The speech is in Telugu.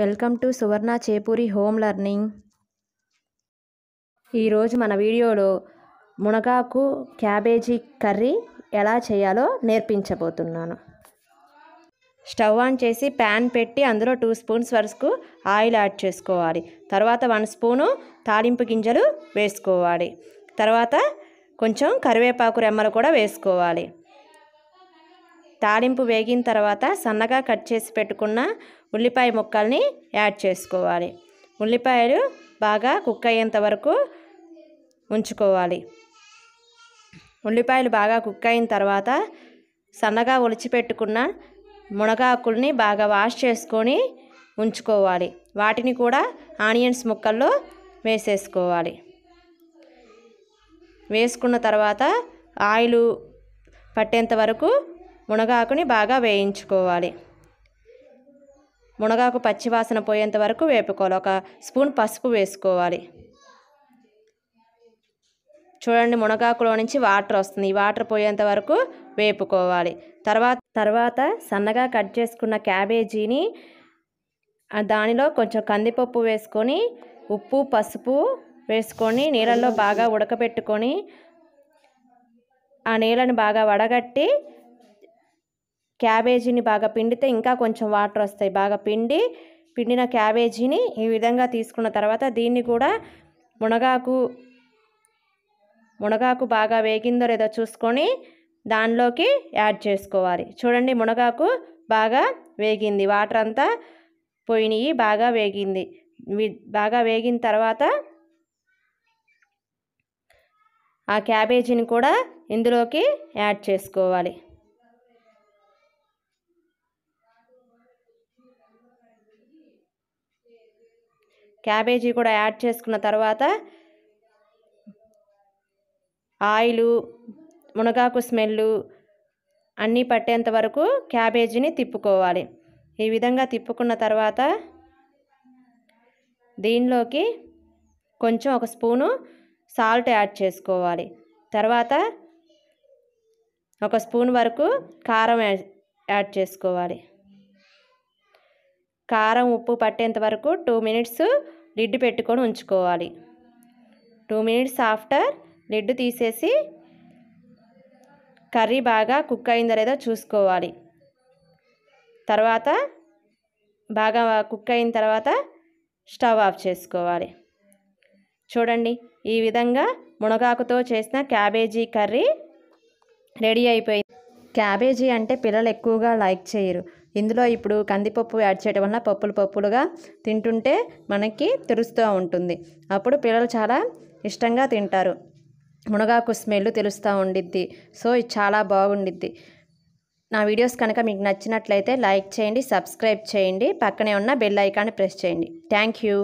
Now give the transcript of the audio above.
welcome to Suvarna Chepuri home learning ఈరోజు మన వీడియోలో మునగాకు క్యాబేజీ కర్రీ ఎలా చేయాలో నేర్పించబోతున్నాను స్టవ్ ఆన్ చేసి ప్యాన్ పెట్టి అందులో టూ స్పూన్స్ వరకు ఆయిల్ యాడ్ చేసుకోవాలి తర్వాత వన్ స్పూను తాలింపు గింజలు వేసుకోవాలి తర్వాత కొంచెం కరివేపాకు రెమ్మలు కూడా వేసుకోవాలి తాలింపు వేగిన తర్వాత సన్నగా కట్ చేసి పెట్టుకున్న ఉల్లిపాయ ముక్కల్ని యాడ్ చేసుకోవాలి ఉల్లిపాయలు బాగా కుక్ అయ్యేంత వరకు ఉంచుకోవాలి ఉల్లిపాయలు బాగా కుక్ అయిన తర్వాత సన్నగా ఒలిచిపెట్టుకున్న మునగాకుల్ని బాగా వాష్ చేసుకొని ఉంచుకోవాలి వాటిని కూడా ఆనియన్స్ ముక్కల్లో వేసేసుకోవాలి వేసుకున్న తర్వాత ఆయిలు పట్టేంత వరకు మునగాకుని బాగా వేయించుకోవాలి మునగాకు పచ్చివాసన పోయేంత వరకు వేపుకోవాలి ఒక స్పూన్ పసుపు వేసుకోవాలి చూడండి మునగాకులో నుంచి వాటర్ వస్తుంది ఈ వాటర్ పోయేంత వరకు వేపుకోవాలి తర్వాత తర్వాత సన్నగా కట్ చేసుకున్న క్యాబేజీని దానిలో కొంచెం కందిపప్పు వేసుకొని ఉప్పు పసుపు వేసుకొని నీళ్ళల్లో బాగా ఉడకబెట్టుకొని ఆ నీళ్ళని బాగా వడగట్టి క్యాబేజీని బాగా పిండితే ఇంకా కొంచెం వాటర్ వస్తాయి బాగా పిండి పిండిన క్యాబేజీని ఈ విధంగా తీసుకున్న తర్వాత దీన్ని కూడా మునగాకు మునగాకు బాగా వేగిందో లేదో చూసుకొని దానిలోకి యాడ్ చేసుకోవాలి చూడండి మునగాకు బాగా వేగింది వాటర్ అంతా పోయినాయి బాగా వేగింది బాగా వేగిన తర్వాత ఆ క్యాబేజీని కూడా ఇందులోకి యాడ్ చేసుకోవాలి క్యాబేజీ కూడా యాడ్ చేసుకున్న తర్వాత ఆయిలు మునగాకు స్మెల్లు అన్నీ పట్టేంత వరకు క్యాబేజీని తిప్పుకోవాలి ఈ విధంగా తిప్పుకున్న తర్వాత దీనిలోకి కొంచెం ఒక స్పూను సాల్ట్ యాడ్ చేసుకోవాలి తర్వాత ఒక స్పూన్ వరకు కారం యాడ్ చేసుకోవాలి కారం ఉప్పు పట్టేంత వరకు టూ మినిట్స్ లిడ్ పెట్టుకొని ఉంచుకోవాలి టూ మినిట్స్ ఆఫ్టర్ లిడ్ తీసేసి కర్రీ బాగా కుక్ అయిందో లేదో చూసుకోవాలి తర్వాత బాగా కుక్ అయిన తర్వాత స్టవ్ ఆఫ్ చేసుకోవాలి చూడండి ఈ విధంగా మునగాకుతో చేసిన క్యాబేజీ కర్రీ రెడీ అయిపోయింది క్యాబేజీ అంటే పిల్లలు ఎక్కువగా లైక్ చేయరు ఇందులో ఇప్పుడు కందిపప్పు యాడ్ చేయడం వల్ల పప్పులు పప్పులుగా తింటుంటే మనకి తెలుస్తూ ఉంటుంది అప్పుడు పిల్లలు చాలా ఇష్టంగా తింటారు మునగాకు స్మెల్ తెలుస్తూ ఉండిద్ది సో ఇది చాలా బాగుండిద్ది నా వీడియోస్ కనుక మీకు నచ్చినట్లయితే లైక్ చేయండి సబ్స్క్రైబ్ చేయండి పక్కనే ఉన్న బెల్ ఐకాన్ని ప్రెస్ చేయండి థ్యాంక్ యూ